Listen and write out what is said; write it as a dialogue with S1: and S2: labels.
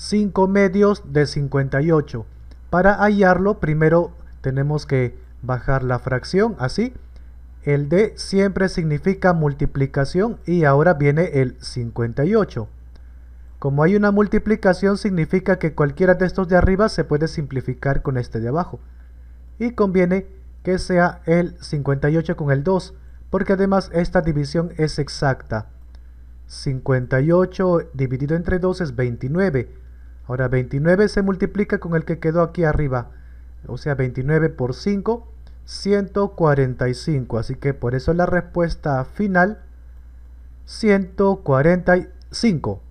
S1: 5 medios de 58. Para hallarlo primero tenemos que bajar la fracción, así. El de siempre significa multiplicación y ahora viene el 58. Como hay una multiplicación significa que cualquiera de estos de arriba se puede simplificar con este de abajo. Y conviene que sea el 58 con el 2, porque además esta división es exacta. 58 dividido entre 2 es 29. Ahora 29 se multiplica con el que quedó aquí arriba. O sea, 29 por 5, 145. Así que por eso la respuesta final, 145.